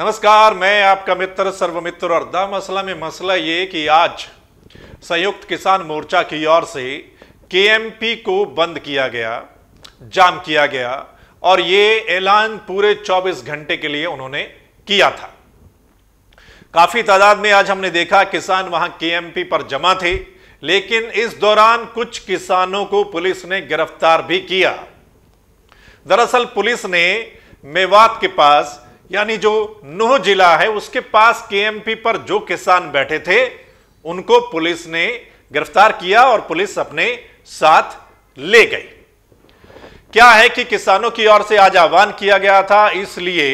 नमस्कार मैं आपका मित्र सर्वमित्र और द मसला में मसला ये कि आज संयुक्त किसान मोर्चा की ओर से केएमपी को बंद किया गया जाम किया गया और ये ऐलान पूरे 24 घंटे के लिए उन्होंने किया था काफी तादाद में आज हमने देखा किसान वहां केएमपी पर जमा थे लेकिन इस दौरान कुछ किसानों को पुलिस ने गिरफ्तार भी किया दरअसल पुलिस ने मेवात के पास यानी जो नूह जिला है उसके पास केएमपी पर जो किसान बैठे थे उनको पुलिस ने गिरफ्तार किया और पुलिस अपने साथ ले गई क्या है कि किसानों की ओर से आज आह्वान किया गया था इसलिए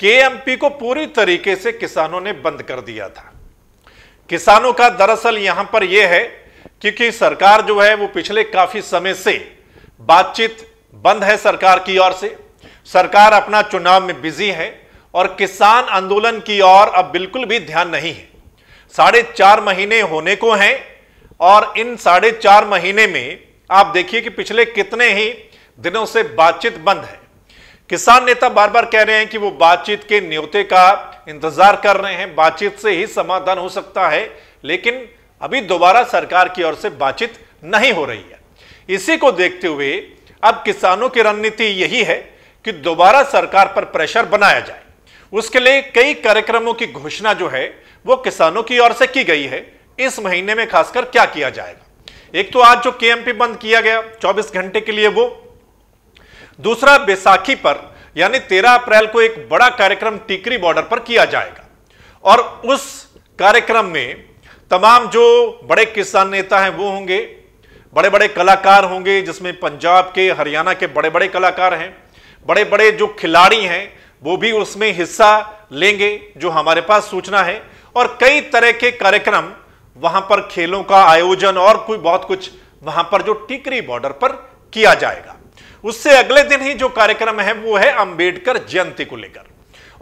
केएमपी को पूरी तरीके से किसानों ने बंद कर दिया था किसानों का दरअसल यहां पर यह है क्योंकि सरकार जो है वो पिछले काफी समय से बातचीत बंद है सरकार की ओर से सरकार अपना चुनाव में बिजी है और किसान आंदोलन की ओर अब बिल्कुल भी ध्यान नहीं है साढ़े चार महीने होने को हैं और इन साढ़े चार महीने में आप देखिए कि पिछले कितने ही दिनों से बातचीत बंद है किसान नेता बार बार कह रहे हैं कि वो बातचीत के न्योते का इंतजार कर रहे हैं बातचीत से ही समाधान हो सकता है लेकिन अभी दोबारा सरकार की ओर से बातचीत नहीं हो रही है इसी को देखते हुए अब किसानों की रणनीति यही है कि दोबारा सरकार पर प्रेशर बनाया जाए उसके लिए कई कार्यक्रमों की घोषणा जो है वो किसानों की ओर से की गई है इस महीने में खासकर क्या किया जाएगा एक तो आज जो केएमपी बंद किया गया 24 घंटे के लिए वो दूसरा बैसाखी पर यानी 13 अप्रैल को एक बड़ा कार्यक्रम टीकरी बॉर्डर पर किया जाएगा और उस कार्यक्रम में तमाम जो बड़े किसान नेता हैं वो होंगे बड़े बड़े कलाकार होंगे जिसमें पंजाब के हरियाणा के बड़े बड़े कलाकार हैं बड़े बड़े जो खिलाड़ी हैं वो भी उसमें हिस्सा लेंगे जो हमारे पास सूचना है और कई तरह के कार्यक्रम वहां पर खेलों का आयोजन और कोई बहुत कुछ वहां पर जो टिकरी बॉर्डर पर किया जाएगा उससे अगले दिन ही जो कार्यक्रम है वो है अंबेडकर जयंती को लेकर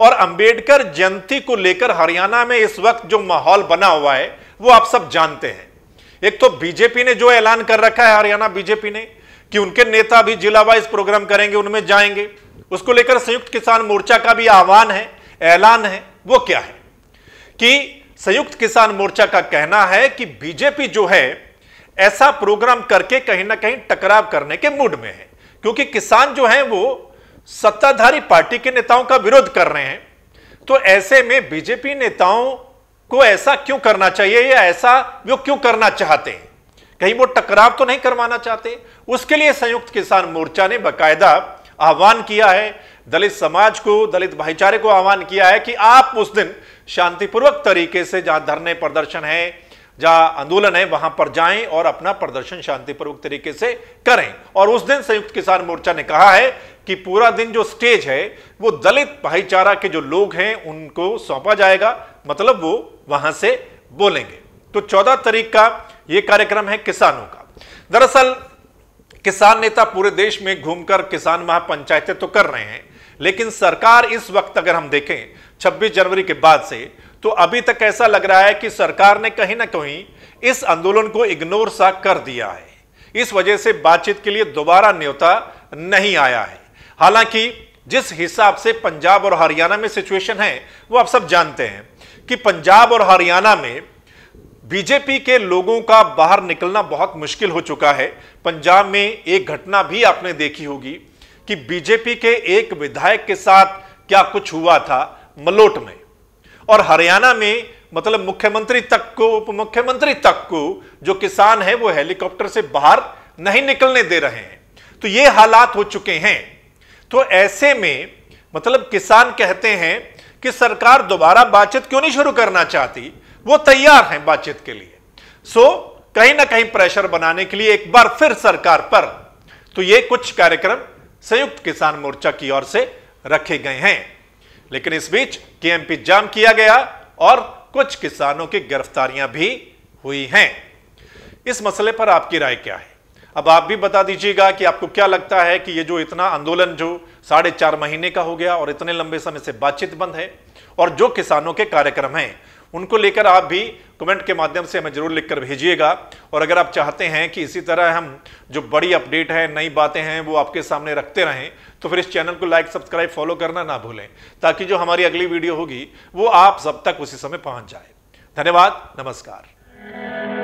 और अंबेडकर जयंती को लेकर हरियाणा में इस वक्त जो माहौल बना हुआ है वो आप सब जानते हैं एक तो बीजेपी ने जो ऐलान कर रखा है हरियाणा बीजेपी ने कि उनके नेता भी जिला वाइज प्रोग्राम करेंगे उनमें जाएंगे उसको लेकर संयुक्त किसान मोर्चा का भी आह्वान है ऐलान है वो क्या है कि संयुक्त किसान मोर्चा का कहना है कि बीजेपी जो है ऐसा प्रोग्राम करके कहीं ना कहीं टकराव करने के मूड में है क्योंकि किसान जो है वो सत्ताधारी पार्टी के नेताओं का विरोध कर रहे हैं तो ऐसे में बीजेपी नेताओं को ऐसा क्यों करना चाहिए या ऐसा वो क्यों करना चाहते हैं कहीं वो टकराव तो नहीं करवाना चाहते उसके लिए संयुक्त किसान मोर्चा ने बाकायदा आह्वान किया है दलित समाज को दलित भाईचारे को आह्वान किया है कि आप उस दिन शांतिपूर्वक तरीके से जहां धरने प्रदर्शन है जहां आंदोलन है वहां पर जाएं और अपना प्रदर्शन शांतिपूर्वक तरीके से करें और उस दिन संयुक्त किसान मोर्चा ने कहा है कि पूरा दिन जो स्टेज है वो दलित भाईचारा के जो लोग हैं उनको सौंपा जाएगा मतलब वो वहां से बोलेंगे तो चौदह तारीख का ये कार्यक्रम है किसानों का दरअसल किसान नेता पूरे देश में घूमकर किसान महापंचायतें तो कर रहे हैं लेकिन सरकार इस वक्त अगर हम देखें 26 जनवरी के बाद से तो अभी तक ऐसा लग रहा है कि सरकार ने कहीं ना कहीं इस आंदोलन को इग्नोर सा कर दिया है इस वजह से बातचीत के लिए दोबारा न्योता नहीं आया है हालांकि जिस हिसाब से पंजाब और हरियाणा में सिचुएशन है वो आप सब जानते हैं कि पंजाब और हरियाणा में बीजेपी के लोगों का बाहर निकलना बहुत मुश्किल हो चुका है पंजाब में एक घटना भी आपने देखी होगी कि बीजेपी के एक विधायक के साथ क्या कुछ हुआ था मलोट में और हरियाणा में मतलब मुख्यमंत्री तक को उप मुख्यमंत्री तक को जो किसान है वो हेलीकॉप्टर से बाहर नहीं निकलने दे रहे हैं तो ये हालात हो चुके हैं तो ऐसे में मतलब किसान कहते हैं कि सरकार दोबारा बातचीत क्यों नहीं शुरू करना चाहती वो तैयार हैं बातचीत के लिए सो so, कहीं ना कहीं प्रेशर बनाने के लिए एक बार फिर सरकार पर तो ये कुछ कार्यक्रम संयुक्त किसान मोर्चा की ओर से रखे गए हैं लेकिन इस बीच केएमपी जाम किया गया और कुछ किसानों की गिरफ्तारियां भी हुई हैं इस मसले पर आपकी राय क्या है अब आप भी बता दीजिएगा कि आपको क्या लगता है कि ये जो इतना आंदोलन जो साढ़े चार महीने का हो गया और इतने लंबे समय से बातचीत बंद है और जो किसानों के कार्यक्रम हैं उनको लेकर आप भी कमेंट के माध्यम से हमें जरूर लिखकर भेजिएगा और अगर आप चाहते हैं कि इसी तरह हम जो बड़ी अपडेट है नई बातें हैं वो आपके सामने रखते रहें तो फिर इस चैनल को लाइक सब्सक्राइब फॉलो करना ना भूलें ताकि जो हमारी अगली वीडियो होगी वो आप सब तक उसी समय पहुंच जाए धन्यवाद नमस्कार